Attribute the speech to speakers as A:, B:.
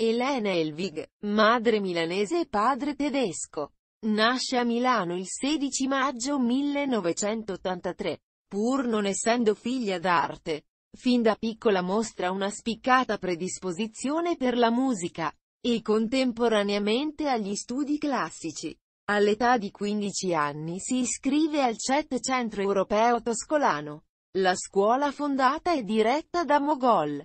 A: Elena Elvig, madre milanese e padre tedesco. Nasce a Milano il 16 maggio 1983. Pur non essendo figlia d'arte, fin da piccola mostra una spiccata predisposizione per la musica, e contemporaneamente agli studi classici. All'età di 15 anni si iscrive al CET Centro Europeo Toscolano. La scuola fondata e diretta da Mogol,